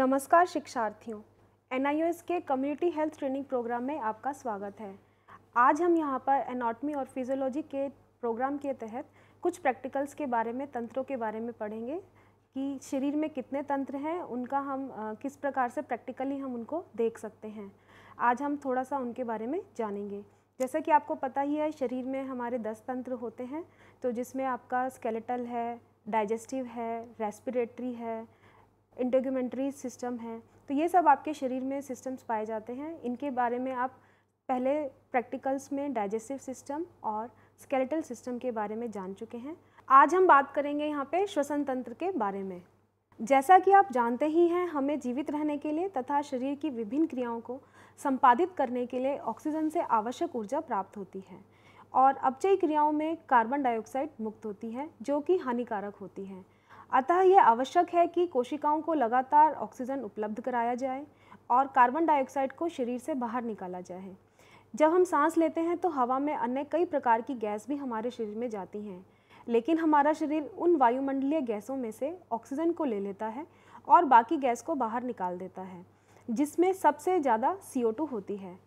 नमस्कार शिक्षार्थियों एन के कम्युनिटी हेल्थ ट्रेनिंग प्रोग्राम में आपका स्वागत है आज हम यहाँ पर एनाटमी और फिजियोलॉजी के प्रोग्राम के तहत कुछ प्रैक्टिकल्स के बारे में तंत्रों के बारे में पढ़ेंगे कि शरीर में कितने तंत्र हैं उनका हम आ, किस प्रकार से प्रैक्टिकली हम उनको देख सकते हैं आज हम थोड़ा सा उनके बारे में जानेंगे जैसा कि आपको पता ही है शरीर में हमारे दस तंत्र होते हैं तो जिसमें आपका स्केलेटल है डाइजेस्टिव है रेस्पिरेटरी है इंडोगमेंट्री सिस्टम है तो ये सब आपके शरीर में सिस्टम्स पाए जाते हैं इनके बारे में आप पहले प्रैक्टिकल्स में डाइजेस्टिव सिस्टम और स्केलेटल सिस्टम के बारे में जान चुके हैं आज हम बात करेंगे यहाँ पे श्वसन तंत्र के बारे में जैसा कि आप जानते ही हैं हमें जीवित रहने के लिए तथा शरीर की विभिन्न क्रियाओं को संपादित करने के लिए ऑक्सीजन से आवश्यक ऊर्जा प्राप्त होती है और अपचयी क्रियाओं में कार्बन डाइऑक्साइड मुक्त होती है जो कि हानिकारक होती है अतः यह आवश्यक है कि कोशिकाओं को लगातार ऑक्सीजन उपलब्ध कराया जाए और कार्बन डाइऑक्साइड को शरीर से बाहर निकाला जाए जब हम सांस लेते हैं तो हवा में अन्य कई प्रकार की गैस भी हमारे शरीर में जाती हैं लेकिन हमारा शरीर उन वायुमंडलीय गैसों में से ऑक्सीजन को ले लेता है और बाकी गैस को बाहर निकाल देता है जिसमें सबसे ज़्यादा सी होती है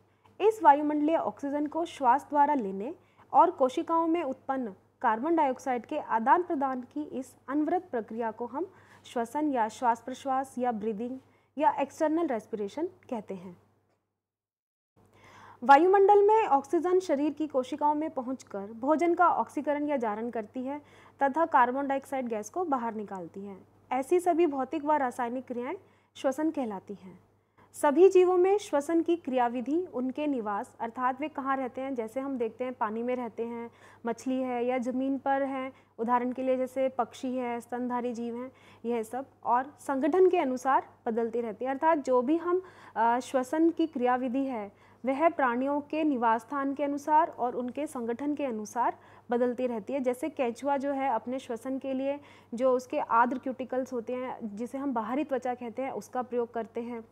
इस वायुमंडलीय ऑक्सीजन को श्वास द्वारा लेने और कोशिकाओं में उत्पन्न कार्बन डाइऑक्साइड के आदान प्रदान की इस अनवरत प्रक्रिया को हम श्वसन या श्वास प्रश्वास या ब्रीदिंग या एक्सटर्नल रेस्पिरेशन कहते हैं वायुमंडल में ऑक्सीजन शरीर की कोशिकाओं में पहुंचकर भोजन का ऑक्सीकरण या जारण करती है तथा कार्बन डाइऑक्साइड गैस को बाहर निकालती है ऐसी सभी भौतिक व रासायनिक क्रियाएं श्वसन कहलाती हैं सभी जीवों में श्वसन की क्रियाविधि उनके निवास अर्थात वे कहाँ रहते हैं जैसे हम देखते हैं पानी में रहते हैं मछली है या ज़मीन पर है उदाहरण के लिए जैसे पक्षी है स्तनधारी जीव हैं यह सब और संगठन के अनुसार बदलती रहती है अर्थात जो भी हम श्वसन की क्रियाविधि है वह प्राणियों के निवास स्थान के अनुसार और उनके संगठन के अनुसार बदलती रहती है जैसे कैचुआ जो है अपने श्वसन के लिए जो उसके आद्र क्यूटिकल्स होते हैं जिसे हम बाहरी त्वचा कहते हैं उसका प्रयोग करते हैं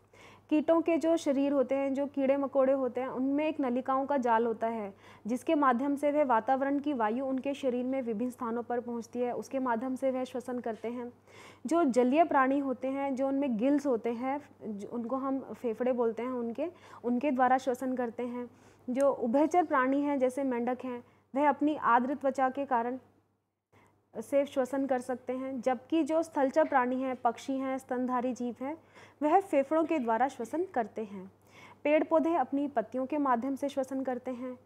कीटों के जो शरीर होते हैं जो कीड़े मकोड़े होते हैं उनमें एक नलिकाओं का जाल होता है जिसके माध्यम से वह वातावरण की वायु उनके शरीर में विभिन्न स्थानों पर पहुंचती है उसके माध्यम से वह श्वसन करते हैं जो जलीय प्राणी होते हैं जो उनमें गिल्स होते हैं उनको हम फेफड़े बोलते हैं उनके उनके द्वारा श्वसन करते हैं जो उभयचर प्राणी हैं जैसे मेंढक हैं वह अपनी आर्द्र त्वचा के कारण से श्वसन कर सकते हैं जबकि जो स्थलचर प्राणी हैं पक्षी हैं स्तनधारी जीव हैं वह फेफड़ों के द्वारा श्वसन करते हैं पेड़ पौधे अपनी पत्तियों के माध्यम से श्वसन करते हैं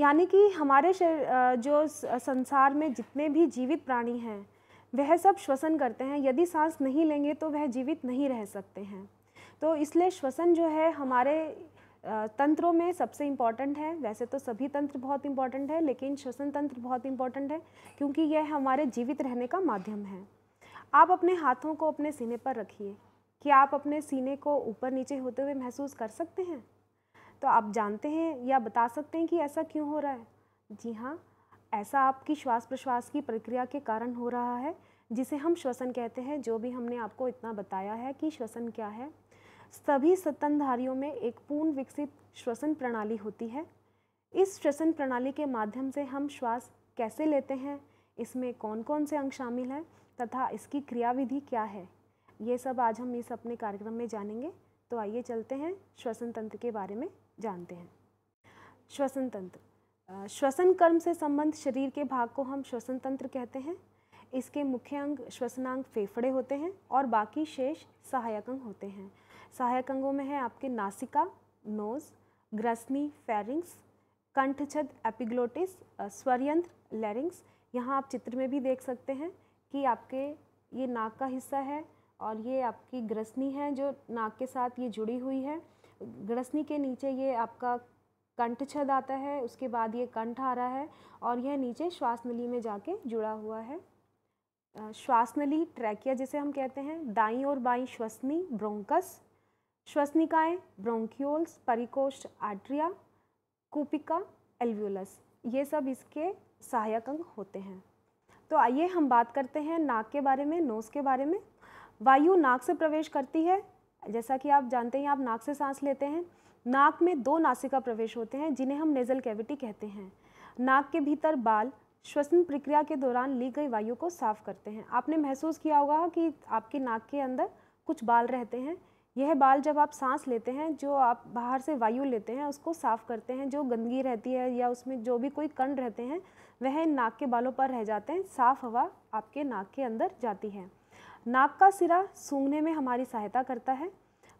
यानी कि हमारे जो संसार में जितने भी जीवित प्राणी हैं वह सब श्वसन करते हैं यदि सांस नहीं लेंगे तो वह जीवित नहीं रह सकते हैं तो इसलिए श्वसन जो है हमारे तंत्रों में सबसे इम्पॉर्टेंट है वैसे तो सभी तंत्र बहुत इम्पॉर्टेंट है लेकिन श्वसन तंत्र बहुत इम्पॉर्टेंट है क्योंकि यह हमारे जीवित रहने का माध्यम है आप अपने हाथों को अपने सीने पर रखिए क्या आप अपने सीने को ऊपर नीचे होते हुए महसूस कर सकते हैं तो आप जानते हैं या बता सकते हैं कि ऐसा क्यों हो रहा है जी हाँ ऐसा आपकी श्वास प्रश्वास की प्रक्रिया के कारण हो रहा है जिसे हम श्वसन कहते हैं जो भी हमने आपको इतना बताया है कि श्वसन क्या है सभी सतनधारियों में एक पूर्ण विकसित श्वसन प्रणाली होती है इस श्वसन प्रणाली के माध्यम से हम श्वास कैसे लेते हैं इसमें कौन कौन से अंग शामिल हैं तथा इसकी क्रियाविधि क्या है ये सब आज हम इस अपने कार्यक्रम में जानेंगे तो आइए चलते हैं श्वसन तंत्र के बारे में जानते हैं श्वसन तंत्र श्वसन कर्म से संबंध शरीर के भाग को हम श्वसन तंत्र कहते हैं इसके मुख्य अंग श्वसनांग फेफड़े होते हैं और बाकी शेष सहायक अंग होते हैं सहायक अंगों में है आपके नासिका नोज़ ग्रसनी फेरिंग्स कंठछद एपिग्लोटिस स्वरयंत्र लेरिंग्स यहाँ आप चित्र में भी देख सकते हैं कि आपके ये नाक का हिस्सा है और ये आपकी ग्रसनी है जो नाक के साथ ये जुड़ी हुई है ग्रसनी के नीचे ये आपका कंठ छद आता है उसके बाद ये कंठ आ रहा है और यह नीचे श्वास नली में जाके जुड़ा हुआ है श्वास नली ट्रैकिया जिसे हम कहते हैं दाई और बाई श्वसनी ब्रोंकस श्वसनिकाएँ ब्रोंक्यूल्स परिकोष्ठ आट्रिया कूपिका एल्व्यूलस ये सब इसके सहायक अंग होते हैं तो आइए हम बात करते हैं नाक के बारे में नोस के बारे में वायु नाक से प्रवेश करती है जैसा कि आप जानते हैं आप नाक से सांस लेते हैं नाक में दो नासिका प्रवेश होते हैं जिन्हें हम नेज़ल कैविटी कहते हैं नाक के भीतर बाल श्वसन प्रक्रिया के दौरान ली गई वायु को साफ करते हैं आपने महसूस किया होगा कि आपके नाक के अंदर कुछ बाल रहते हैं यह बाल जब आप सांस लेते हैं जो आप बाहर से वायु लेते हैं उसको साफ़ करते हैं जो गंदगी रहती है या उसमें जो भी कोई कण रहते हैं वह इन नाक के बालों पर रह जाते हैं साफ़ हवा आपके नाक के अंदर जाती है नाक का सिरा सूंघने में हमारी सहायता करता है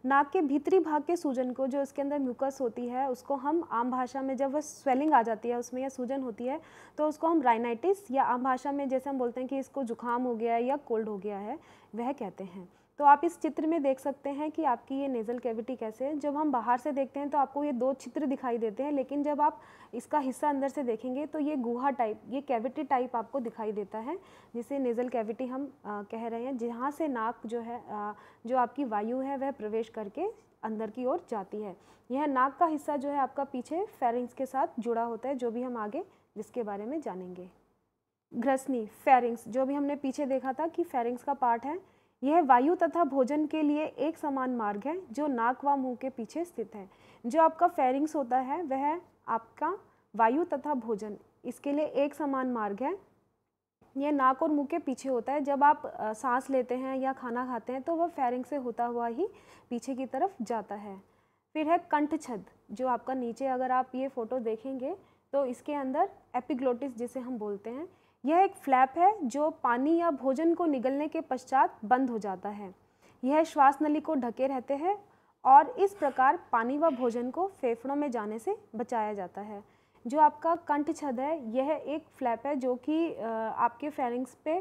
नाक के भीतरी भाग के सूजन को जो इसके अंदर म्यूकस होती है उसको हम आम भाषा में जब वह स्वेलिंग आ जाती है उसमें या सूजन होती है तो उसको हम राइनाइटिस या आम भाषा में जैसे हम बोलते हैं कि इसको जुकाम हो गया है या कोल्ड हो गया है वह कहते हैं तो आप इस चित्र में देख सकते हैं कि आपकी ये नेज़ल कैविटी कैसे है जब हम बाहर से देखते हैं तो आपको ये दो चित्र दिखाई देते हैं लेकिन जब आप इसका हिस्सा अंदर से देखेंगे तो ये गुहा टाइप ये कैविटी टाइप आपको दिखाई देता है जिसे नेज़ल कैविटी हम आ, कह रहे हैं जहाँ से नाक जो है आ, जो आपकी वायु है वह प्रवेश करके अंदर की ओर जाती है यह नाक का हिस्सा जो है आपका पीछे फेरिंग्स के साथ जुड़ा होता है जो भी हम आगे जिसके बारे में जानेंगे ग्रसनी फेरिंग्स जो भी हमने पीछे देखा था कि फेरिंग्स का पार्ट है यह वायु तथा भोजन के लिए एक समान मार्ग है जो नाक व मुंह के पीछे स्थित है जो आपका फेरिंग्स होता है वह आपका वायु तथा भोजन इसके लिए एक समान मार्ग है यह नाक और मुंह के पीछे होता है जब आप सांस लेते हैं या खाना खाते हैं तो वह फेरिंग से होता हुआ ही पीछे की तरफ जाता है फिर है कंठ छद जो आपका नीचे अगर आप ये फ़ोटो देखेंगे तो इसके अंदर एपिग्लोटिस जिसे हम बोलते हैं यह एक फ्लैप है जो पानी या भोजन को निगलने के पश्चात बंद हो जाता है यह श्वास नली को ढके रहते हैं और इस प्रकार पानी व भोजन को फेफड़ों में जाने से बचाया जाता है जो आपका कंठ छद है यह एक फ्लैप है जो कि आपके फेरिंग्स पे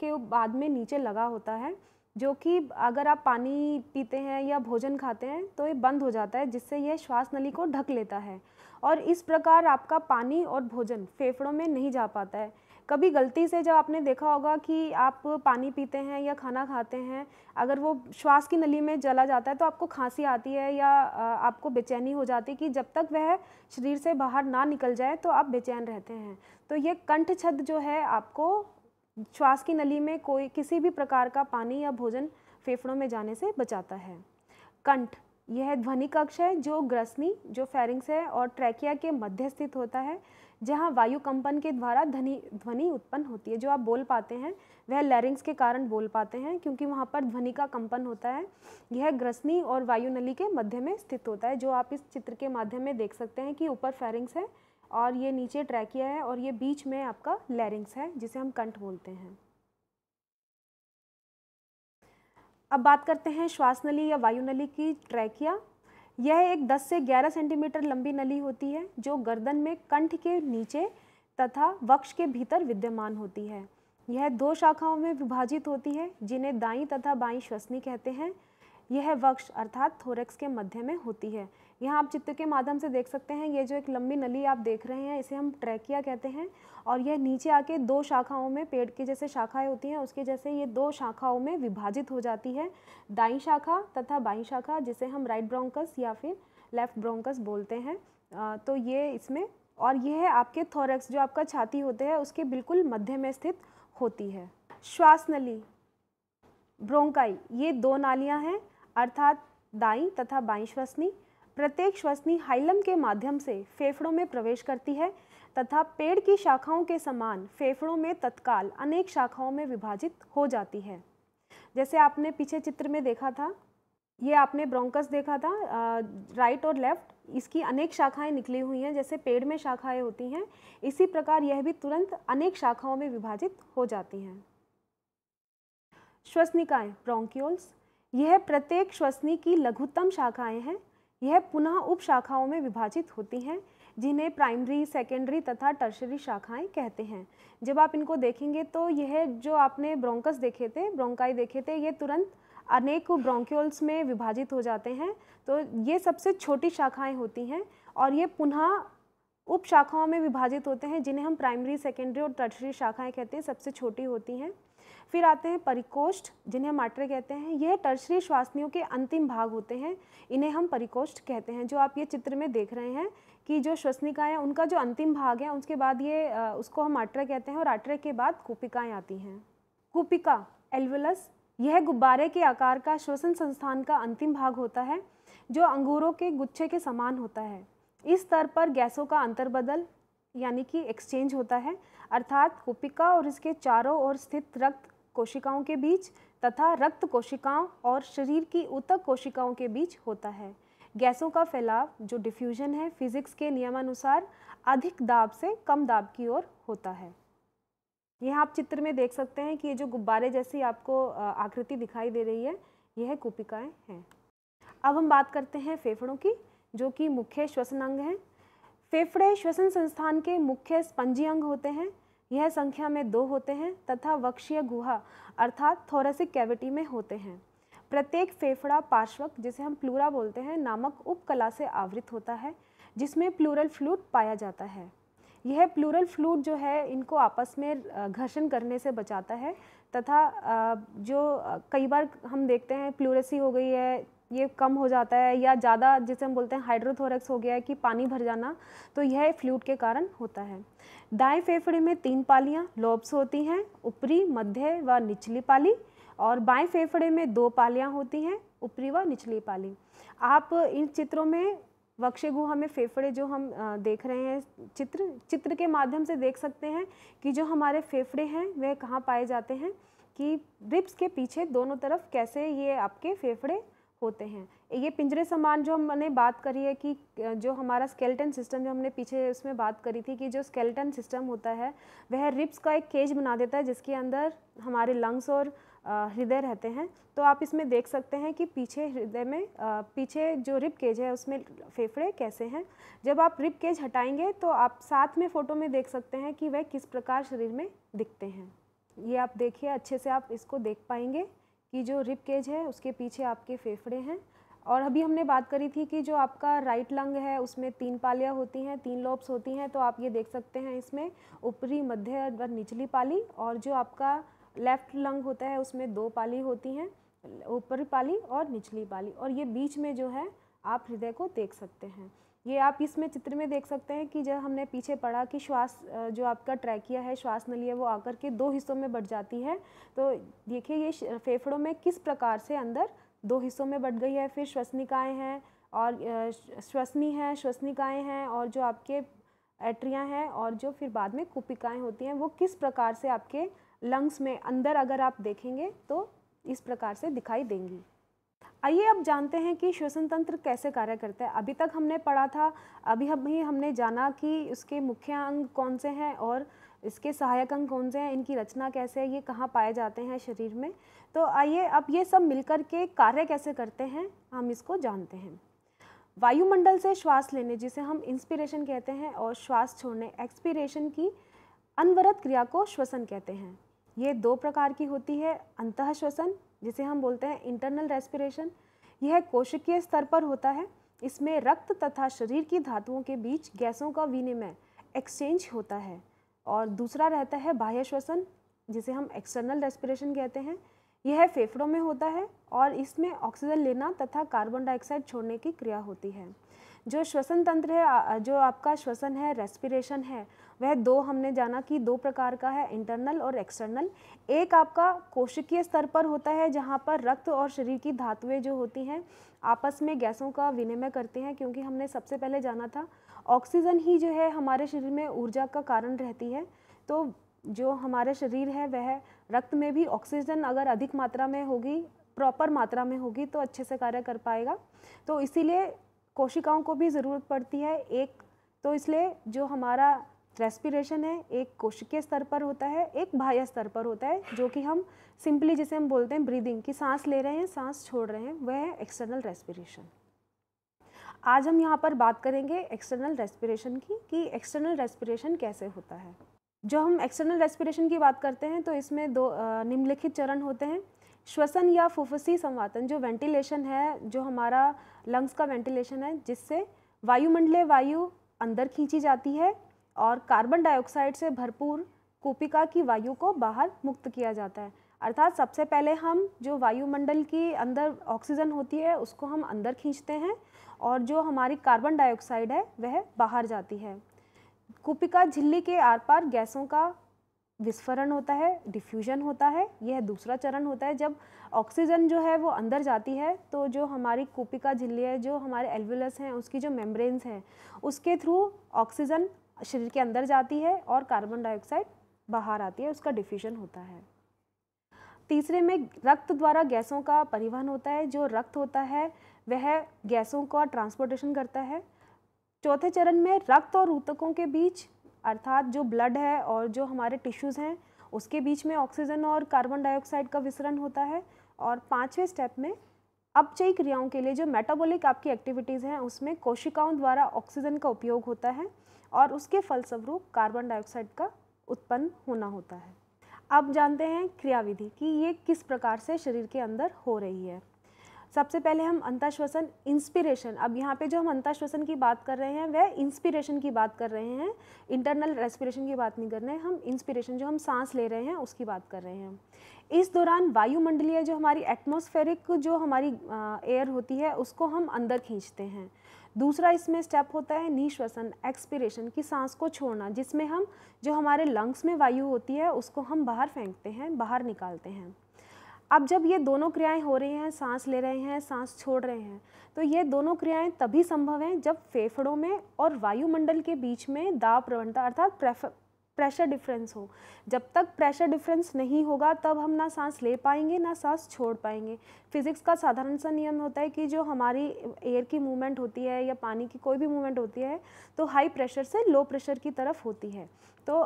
के बाद में नीचे लगा होता है जो कि अगर आप पानी पीते हैं या भोजन खाते हैं तो ये बंद हो जाता है जिससे यह श्वास नली को ढक लेता है और इस प्रकार आपका पानी और भोजन फेफड़ों में नहीं जा पाता है कभी गलती से जब आपने देखा होगा कि आप पानी पीते हैं या खाना खाते हैं अगर वो श्वास की नली में जला जाता है तो आपको खांसी आती है या आपको बेचैनी हो जाती है कि जब तक वह शरीर से बाहर ना निकल जाए तो आप बेचैन रहते हैं तो ये कंठ छद जो है आपको श्वास की नली में कोई किसी भी प्रकार का पानी या भोजन फेफड़ों में जाने से बचाता है कंठ यह ध्वनि कक्ष है जो ग्रसनी जो फेरिंग्स है और ट्रैकिया के मध्य स्थित होता है जहाँ वायु कंपन के द्वारा ध्वनि ध्वनि उत्पन्न होती है जो आप बोल पाते हैं वह लैरिंग्स के कारण बोल पाते हैं क्योंकि वहाँ पर ध्वनि का कंपन होता है यह ग्रसनी और वायुनली के मध्य में स्थित होता है जो आप इस चित्र के माध्यम में देख सकते हैं कि ऊपर फेरिंग्स है और ये नीचे ट्रैकिया है और ये बीच में आपका लैरिंग्स है जिसे हम कंठ बोलते हैं अब बात करते हैं श्वास नली या वायुनली की ट्रैकिया यह एक 10 से 11 सेंटीमीटर लंबी नली होती है जो गर्दन में कंठ के नीचे तथा वक्ष के भीतर विद्यमान होती है यह दो शाखाओं में विभाजित होती है जिन्हें दाई तथा बाई श्वसनी कहते हैं यह वक्ष अर्थात थोरेक्स के मध्य में होती है यहाँ आप चित्र के माध्यम से देख सकते हैं ये जो एक लंबी नली आप देख रहे हैं इसे हम ट्रैकिया कहते हैं और यह नीचे आके दो शाखाओं में पेड़ की जैसे शाखाएं होती हैं उसके जैसे ये दो शाखाओं में विभाजित हो जाती है दाई शाखा तथा बाई शाखा जिसे हम राइट ब्रोंकस या फिर लेफ़्ट ब्रोंकस बोलते हैं तो ये इसमें और यह है आपके थोरेक्स जो आपका छाती होते हैं उसके बिल्कुल मध्य में स्थित होती है श्वास नली ब्रोंकाई ये दो नालियाँ हैं अर्थात दाई तथा बाई श्वसनी प्रत्येक श्वसनी हाइलम के माध्यम से फेफड़ों में प्रवेश करती है तथा पेड़ की शाखाओं के समान फेफड़ों में तत्काल अनेक शाखाओं में विभाजित हो जाती है जैसे आपने पीछे चित्र में देखा था ये आपने ब्रोंकस देखा था राइट और लेफ्ट इसकी अनेक शाखाएं निकली हुई हैं जैसे पेड़ में शाखाएं होती हैं इसी प्रकार यह भी तुरंत अनेक शाखाओं में विभाजित हो जाती हैं श्वसनिकाएं ब्रोंक्यूल्स यह प्रत्येक श्वसनी की लघुतम शाखाएं हैं यह पुनः उप शाखाओं में विभाजित होती हैं जिन्हें प्राइमरी सेकेंडरी तथा टर्शरी शाखाएं कहते हैं जब आप इनको देखेंगे तो यह जो आपने ब्रोंकस देखे थे ब्रोंकाई देखे थे ये तुरंत अनेक ब्रोंक्योल्स में विभाजित हो जाते हैं तो ये सबसे छोटी शाखाएं होती हैं और ये पुनः उप शाखाओं में विभाजित होते हैं जिन्हें हम प्राइमरी सेकेंडरी और टर्शरी शाखाएँ कहते हैं सबसे छोटी होती हैं फिर आते हैं परिकोष्ठ जिन्हें हम आट्रे कहते हैं यह टर्शरी श्वासनियों के अंतिम भाग होते हैं इन्हें हम परिकोष्ठ कहते हैं जो आप ये चित्र में देख रहे हैं कि जो श्वसनिकाएँ उनका जो अंतिम भाग है उसके बाद ये उसको हम आट्रे कहते हैं और आट्रे के बाद कूपिकाएँ आती हैं कूपिका एल्वलस यह गुब्बारे के आकार का श्वसन संस्थान का अंतिम भाग होता है जो अंगूरों के गुच्छे के समान होता है इस स्तर पर गैसों का अंतरबदल यानी कि एक्सचेंज होता है अर्थात कुपिका और इसके चारों ओर स्थित रक्त कोशिकाओं के बीच तथा रक्त कोशिकाओं और शरीर की ऊतक कोशिकाओं के बीच होता है गैसों का फैलाव जो डिफ्यूजन है फिजिक्स के नियमानुसार अधिक दाब से कम दाब की ओर होता है यह आप चित्र में देख सकते हैं कि ये जो गुब्बारे जैसी आपको आकृति दिखाई दे रही है यह है कुपिकाएँ हैं अब हम बात करते हैं फेफड़ों की जो कि मुख्य श्वसन अंग हैं फेफड़े श्वसन संस्थान के मुख्य स्पंजी अंग होते हैं यह संख्या में दो होते हैं तथा वक्षीय गुहा अर्थात थोरेसिक कैविटी में होते हैं प्रत्येक फेफड़ा पार्श्वक जिसे हम प्लूरा बोलते हैं नामक उपकला से आवृत होता है जिसमें प्लूरल फ्लूट पाया जाता है यह प्लूरल फ्लूट जो है इनको आपस में घर्षण करने से बचाता है तथा जो कई बार हम देखते हैं प्लूरेसी हो गई है ये कम हो जाता है या ज़्यादा जिसे हम बोलते हैं हाइड्रोथोरक्स हो गया है कि पानी भर जाना तो यह फ्लूड के कारण होता है दाएं फेफड़े में तीन पालियाँ लोब्स होती हैं ऊपरी मध्य व निचली पाली और बाएं फेफड़े में दो पालियाँ होती हैं ऊपरी व निचली पाली आप इन चित्रों में गुहा में फेफड़े जो हम देख रहे हैं चित्र चित्र के माध्यम से देख सकते हैं कि जो हमारे फेफड़े हैं वह कहाँ पाए जाते हैं कि रिप्स के पीछे दोनों तरफ कैसे ये आपके फेफड़े होते हैं ये पिंजरे सामान जो हमने बात करी है कि जो हमारा स्केल्टन सिस्टम जो हमने पीछे उसमें बात करी थी कि जो स्केल्टन सिस्टम होता है वह रिप्स का एक केज बना देता है जिसके अंदर हमारे लंग्स और हृदय रहते हैं तो आप इसमें देख सकते हैं कि पीछे हृदय में पीछे जो रिप केज है उसमें फेफड़े कैसे हैं जब आप रिप केज हटाएंगे तो आप साथ में फ़ोटो में देख सकते हैं कि वह किस प्रकार शरीर में दिखते हैं ये आप देखिए अच्छे से आप इसको देख पाएंगे कि जो रिप केज है उसके पीछे आपके फेफड़े हैं और अभी हमने बात करी थी कि जो आपका राइट लंग है उसमें तीन पालियाँ होती हैं तीन लोब्स होती हैं तो आप ये देख सकते हैं इसमें ऊपरी मध्य व निचली पाली और जो आपका लेफ़्ट लंग होता है उसमें दो पाली होती हैं ऊपरी पाली और निचली पाली और ये बीच में जो है आप हृदय को देख सकते हैं ये आप इसमें चित्र में देख सकते हैं कि जब हमने पीछे पढ़ा कि श्वास जो आपका ट्रैकिया है श्वास नली है वो आकर के दो हिस्सों में बढ़ जाती है तो देखिए ये फेफड़ों में किस प्रकार से अंदर दो हिस्सों में बढ़ गई है फिर श्वसनिकाएँ हैं और श्वसनी है श्वसनिकाएँ हैं और जो आपके एट्रियाँ हैं और जो फिर बाद में कुपिकाएँ होती हैं वो किस प्रकार से आपके लंग्स में अंदर अगर आप देखेंगे तो इस प्रकार से दिखाई देंगी आइए अब जानते हैं कि श्वसन तंत्र कैसे कार्य करता है अभी तक हमने पढ़ा था अभी अभी हमने जाना कि इसके मुख्य अंग कौन से हैं और इसके सहायक अंग कौन से हैं इनकी रचना कैसे है ये कहाँ पाए जाते हैं शरीर में तो आइए अब ये सब मिलकर के कार्य कैसे करते हैं हम इसको जानते हैं वायुमंडल से श्वास लेने जिसे हम इंस्पिरेशन कहते हैं और श्वास छोड़ने एक्सपिरेशन की अनवरत क्रिया को श्वसन कहते हैं ये दो प्रकार की होती है अंत श्वसन जिसे हम बोलते हैं इंटरनल रेस्पिरेशन यह कोशिकीय स्तर पर होता है इसमें रक्त तथा शरीर की धातुओं के बीच गैसों का विनिमय एक्सचेंज होता है और दूसरा रहता है बाह्य श्वसन जिसे हम एक्सटर्नल रेस्पिरेशन कहते हैं यह फेफड़ों में होता है और इसमें ऑक्सीजन लेना तथा कार्बन डाइऑक्साइड छोड़ने की क्रिया होती है जो श्वसन तंत्र है जो आपका श्वसन है रेस्पिरेशन है वह दो हमने जाना कि दो प्रकार का है इंटरनल और एक्सटर्नल एक आपका कोशिकीय स्तर पर होता है जहाँ पर रक्त और शरीर की धातुएं जो होती हैं आपस में गैसों का विनिमय करते हैं क्योंकि हमने सबसे पहले जाना था ऑक्सीजन ही जो है हमारे शरीर में ऊर्जा का कारण रहती है तो जो हमारा शरीर है वह रक्त में भी ऑक्सीजन अगर अधिक मात्रा में होगी प्रॉपर मात्रा में होगी तो अच्छे से कार्य कर पाएगा तो इसीलिए कोशिकाओं को भी ज़रूरत पड़ती है एक तो इसलिए जो हमारा रेस्पिरेशन है एक कोशिकीय स्तर पर होता है एक बाह्य स्तर पर होता है जो कि हम सिंपली जिसे हम बोलते हैं ब्रीदिंग की सांस ले रहे हैं सांस छोड़ रहे हैं वह है एक्सटर्नल रेस्पिरेशन आज हम यहाँ पर बात करेंगे एक्सटर्नल रेस्पिरेशन की कि एक्सटर्नल रेस्पिरेशन कैसे होता है जो हम एक्सटर्नल रेस्पिरेशन की बात करते हैं तो इसमें दो निम्नलिखित चरण होते हैं श्वसन या फुफ्फुसी संवातन जो वेंटिलेशन है जो हमारा लंग्स का वेंटिलेशन है जिससे वायुमंडलीय वायु अंदर खींची जाती है और कार्बन डाइऑक्साइड से भरपूर कोपिका की वायु को बाहर मुक्त किया जाता है अर्थात सबसे पहले हम जो वायुमंडल की अंदर ऑक्सीजन होती है उसको हम अंदर खींचते हैं और जो हमारी कार्बन डाइऑक्साइड है वह बाहर जाती है कोपिका झिल्ली के आर पार गैसों का विस्फरण होता है डिफ्यूजन होता है यह दूसरा चरण होता है जब ऑक्सीजन जो है वो अंदर जाती है तो जो हमारी कोपिका झिल्ली है जो हमारे एल्वुलस हैं उसकी जो मेम्ब्रेन्स हैं उसके थ्रू ऑक्सीजन शरीर के अंदर जाती है और कार्बन डाइऑक्साइड बाहर आती है उसका डिफ्यूजन होता है तीसरे में रक्त द्वारा गैसों का परिवहन होता है जो रक्त होता है वह गैसों का ट्रांसपोर्टेशन करता है चौथे चरण में रक्त और ऊतकों के बीच अर्थात जो ब्लड है और जो हमारे टिश्यूज़ हैं उसके बीच में ऑक्सीजन और कार्बन डाइऑक्साइड का विसरण होता है और पाँचवें स्टेप में अपचयी क्रियाओं के लिए जो मेटाबॉलिक आपकी एक्टिविटीज़ हैं उसमें कोशिकाओं द्वारा ऑक्सीजन का उपयोग होता है और उसके फलस्वरूप कार्बन डाइऑक्साइड का उत्पन्न होना होता है अब जानते हैं क्रियाविधि कि ये किस प्रकार से शरीर के अंदर हो रही है सबसे पहले हम अंताश्वसन इंस्पिरेशन अब यहाँ पे जो हम अंताश्वसन की बात कर रहे हैं वह इंस्पिरेशन की बात कर रहे हैं इंटरनल रेस्पिरेशन की बात नहीं कर रहे हैं हम इंस्पिरेशन जो हम सांस ले रहे हैं उसकी बात कर रहे हैं इस दौरान वायुमंडलीय जो हमारी एटमोस्फेरिक जो हमारी एयर होती है उसको हम अंदर खींचते हैं दूसरा इसमें स्टेप होता है निश्वसन एक्सपिरेशन की सांस को छोड़ना जिसमें हम जो हमारे लंग्स में वायु होती है उसको हम बाहर फेंकते हैं बाहर निकालते हैं अब जब ये दोनों क्रियाएं हो रही हैं सांस ले रहे हैं सांस छोड़ रहे हैं तो ये दोनों क्रियाएं तभी संभव हैं जब फेफड़ों में और वायुमंडल के बीच में दाब प्रवणता अर्थात प्रेशर डिफरेंस हो जब तक प्रेशर डिफरेंस नहीं होगा तब हम ना सांस ले पाएंगे ना सांस छोड़ पाएंगे फिज़िक्स का साधारण सा नियम होता है कि जो हमारी एयर की मूवमेंट होती है या पानी की कोई भी मूवमेंट होती है तो हाई प्रेशर से लो प्रेशर की तरफ होती है तो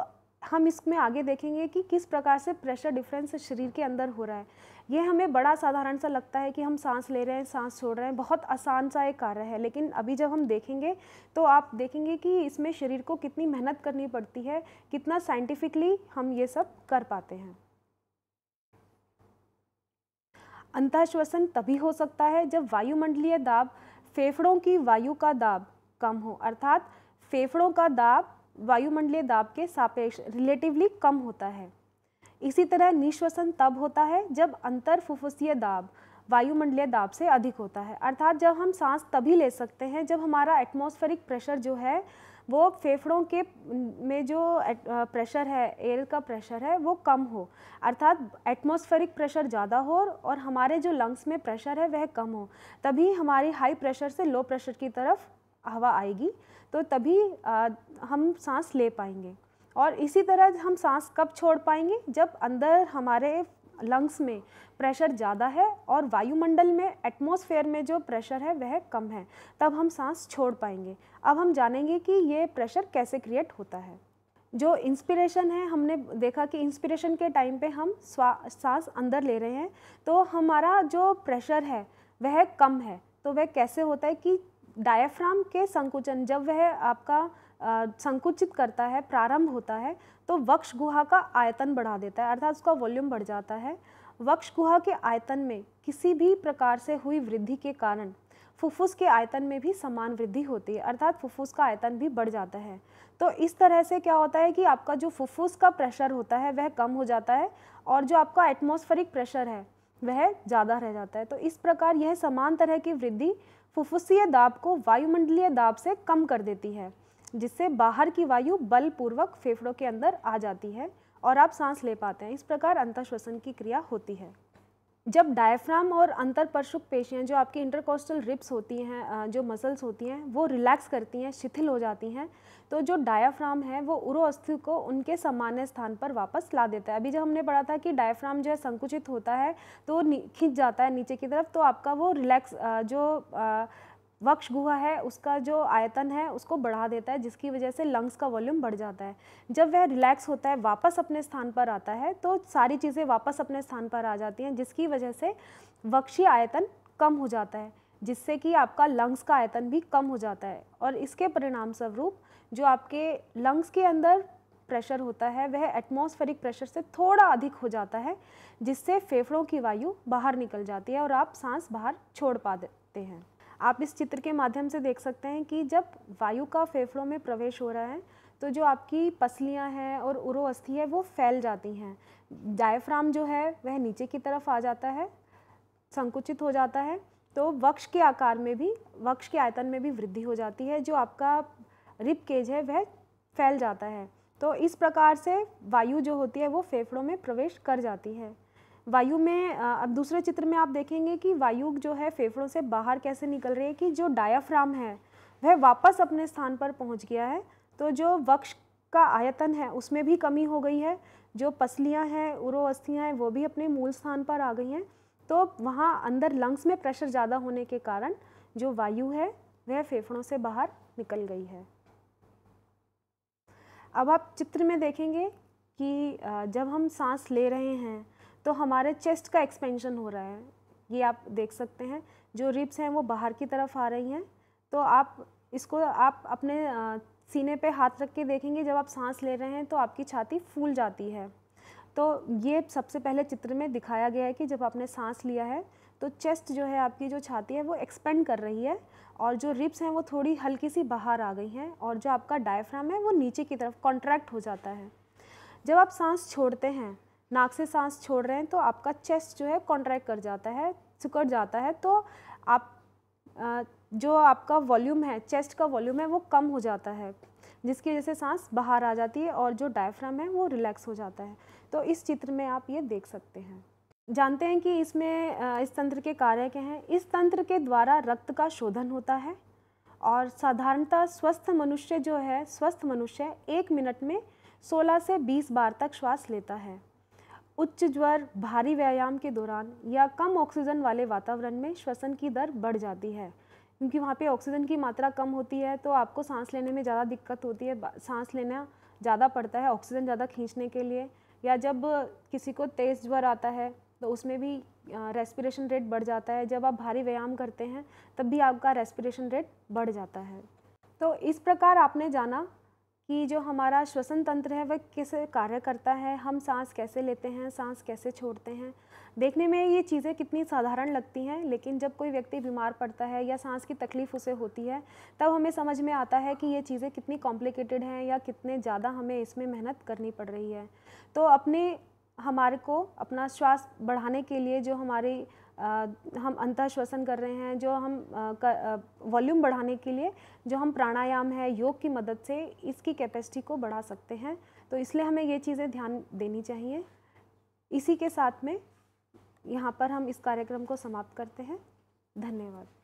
हम इसमें आगे देखेंगे कि किस प्रकार से प्रेशर डिफरेंस शरीर के अंदर हो रहा है ये हमें बड़ा साधारण सा लगता है कि हम सांस ले रहे हैं सांस छोड़ रहे हैं बहुत आसान सा एक कार्य है लेकिन अभी जब हम देखेंगे तो आप देखेंगे कि इसमें शरीर को कितनी मेहनत करनी पड़ती है कितना साइंटिफिकली हम ये सब कर पाते हैं अंतःश्वसन तभी हो सकता है जब वायुमंडलीय दाब फेफड़ों की वायु का दाब कम हो अर्थात फेफड़ों का दाब वायुमंडलीय दाब के सापेक्ष रिलेटिवली कम होता है इसी तरह निश्वसन तब होता है जब अंतर फुफ्फुसीय दाब वायुमंडलीय दाब से अधिक होता है अर्थात जब हम सांस तभी ले सकते हैं जब हमारा एटमॉस्फेरिक प्रेशर जो है वो फेफड़ों के में जो प्रेशर है एयर का प्रेशर है वो कम हो अर्थात एटमॉस्फेरिक प्रेशर ज़्यादा हो और हमारे जो लंग्स में प्रेशर है वह कम हो तभी हमारी हाई प्रेशर से लो प्रेशर की तरफ हवा आएगी तो तभी आ, हम सांस ले पाएंगे और इसी तरह हम सांस कब छोड़ पाएंगे जब अंदर हमारे लंग्स में प्रेशर ज़्यादा है और वायुमंडल में एटमॉस्फेयर में जो प्रेशर है वह कम है तब हम सांस छोड़ पाएंगे अब हम जानेंगे कि ये प्रेशर कैसे क्रिएट होता है जो इंस्पिरेशन है हमने देखा कि इंस्पिरेशन के टाइम पे हम सांस अंदर ले रहे हैं तो हमारा जो प्रेशर है वह कम है तो वह कैसे होता है कि डायफ्राम के संकुचन जब वह आपका आ, संकुचित करता है प्रारंभ होता है तो वक्ष गुहा का आयतन बढ़ा देता है अर्थात उसका वॉल्यूम बढ़ जाता है वक्ष गुहा के आयतन में किसी भी प्रकार से हुई वृद्धि के कारण फुफ्फुस के आयतन में भी समान वृद्धि होती है अर्थात फुफ्फुस का आयतन भी बढ़ जाता है तो इस तरह से क्या होता है कि आपका जो फुफ्फुस का प्रेशर होता है वह कम हो जाता है और जो आपका एटमॉस्फेरिक प्रेशर है वह ज़्यादा रह जाता है तो इस प्रकार यह समान तरह की वृद्धि फुफ्फुसीय दाब को वायुमंडलीय दाब से कम कर देती है जिससे बाहर की वायु बलपूर्वक फेफड़ों के अंदर आ जाती है और आप सांस ले पाते हैं इस प्रकार अंतश्वसन की क्रिया होती है जब डायफ्राम और अंतर पेशियाँ जो आपकी इंटरकोस्टल रिप्स होती हैं जो मसल्स होती हैं वो रिलैक्स करती हैं शिथिल हो जाती हैं तो जो डायाफ्राम है वो उरो अस्थि को उनके सामान्य स्थान पर वापस ला देता है अभी जब हमने पढ़ा था कि डायाफ्राम जो है संकुचित होता है तो खिंच जाता है नीचे की तरफ तो आपका वो रिलैक्स जो आ, वक्ष गुहा है उसका जो आयतन है उसको बढ़ा देता है जिसकी वजह से लंग्स का वॉल्यूम बढ़ जाता है जब वह रिलैक्स होता है वापस अपने स्थान पर आता है तो सारी चीज़ें वापस अपने स्थान पर आ जाती हैं जिसकी वजह से वक्षी आयतन कम हो जाता है जिससे कि आपका लंग्स का आयतन भी कम हो जाता है और इसके परिणाम स्वरूप जो आपके लंग्स के अंदर प्रेशर होता है वह एटमॉस्फेरिक प्रेशर से थोड़ा अधिक हो जाता है जिससे फेफड़ों की वायु बाहर निकल जाती है और आप सांस बाहर छोड़ पाते हैं आप इस चित्र के माध्यम से देख सकते हैं कि जब वायु का फेफड़ों में प्रवेश हो रहा है तो जो आपकी पसलियाँ हैं और उरो अस्थि है वो फैल जाती हैं डायफ्राम जो है वह नीचे की तरफ आ जाता है संकुचित हो जाता है तो वक्ष के आकार में भी वक्ष के आयतन में भी वृद्धि हो जाती है जो आपका रिप केज है वह फैल जाता है तो इस प्रकार से वायु जो होती है वो फेफड़ों में प्रवेश कर जाती है वायु में अब दूसरे चित्र में आप देखेंगे कि वायु जो है फेफड़ों से बाहर कैसे निकल रही है कि जो डायाफ्राम है वह वापस अपने स्थान पर पहुंच गया है तो जो वक्ष का आयतन है उसमें भी कमी हो गई है जो पसलियाँ हैं उरो अस्थियाँ हैं वो भी अपने मूल स्थान पर आ गई हैं तो वहाँ अंदर लंग्स में प्रेशर ज़्यादा होने के कारण जो वायु है वह फेफड़ों से बाहर निकल गई है अब आप चित्र में देखेंगे कि जब हम सांस ले रहे हैं तो हमारे चेस्ट का एक्सपेंशन हो रहा है ये आप देख सकते हैं जो रिब्स हैं वो बाहर की तरफ आ रही हैं तो आप इसको आप अपने सीने पे हाथ रख के देखेंगे जब आप सांस ले रहे हैं तो आपकी छाती फूल जाती है तो ये सबसे पहले चित्र में दिखाया गया है कि जब आपने सांस लिया है तो चेस्ट जो है आपकी जो छाती है वो एक्सपेंड कर रही है और जो रिब्स हैं वो थोड़ी हल्की सी बाहर आ गई हैं और जो आपका डायफ्राम है वो नीचे की तरफ कॉन्ट्रैक्ट हो जाता है जब आप सांस छोड़ते हैं नाक से सांस छोड़ रहे हैं तो आपका चेस्ट जो है कॉन्ट्रैक्ट कर जाता है सिकुड़ जाता है तो आप जो आपका वॉल्यूम है चेस्ट का वॉल्यूम है वो कम हो जाता है जिसकी वजह से सांस बाहर आ जाती है और जो डायफ्राम है वो रिलैक्स हो जाता है तो इस चित्र में आप ये देख सकते हैं जानते हैं कि इसमें इस तंत्र के कार्य क्या हैं इस तंत्र के द्वारा रक्त का शोधन होता है और साधारणतः स्वस्थ मनुष्य जो है स्वस्थ मनुष्य एक मिनट में 16 से 20 बार तक श्वास लेता है उच्च ज्वर भारी व्यायाम के दौरान या कम ऑक्सीजन वाले वातावरण में श्वसन की दर बढ़ जाती है क्योंकि वहाँ पे ऑक्सीजन की मात्रा कम होती है तो आपको सांस लेने में ज़्यादा दिक्कत होती है सांस लेना ज़्यादा पड़ता है ऑक्सीजन ज़्यादा खींचने के लिए या जब किसी को तेज़ ज्वर आता है तो उसमें भी रेस्पिरेशन रेट बढ़ जाता है जब आप भारी व्यायाम करते हैं तब भी आपका रेस्पिरेशन रेट बढ़ जाता है तो इस प्रकार आपने जाना कि जो हमारा श्वसन तंत्र है वह कैसे कार्य करता है हम सांस कैसे लेते हैं सांस कैसे छोड़ते हैं देखने में ये चीज़ें कितनी साधारण लगती हैं लेकिन जब कोई व्यक्ति बीमार पड़ता है या सांस की तकलीफ़ उसे होती है तब हमें समझ में आता है कि ये चीज़ें कितनी कॉम्प्लिकेटेड हैं या कितने ज़्यादा हमें इसमें मेहनत करनी पड़ रही है तो अपने हमारे को अपना श्वास बढ़ाने के लिए जो हमारी हम अंताश्वसन कर रहे हैं जो हम वॉल्यूम बढ़ाने के लिए जो हम प्राणायाम है योग की मदद से इसकी कैपेसिटी को बढ़ा सकते हैं तो इसलिए हमें ये चीज़ें ध्यान देनी चाहिए इसी के साथ में यहाँ पर हम इस कार्यक्रम को समाप्त करते हैं धन्यवाद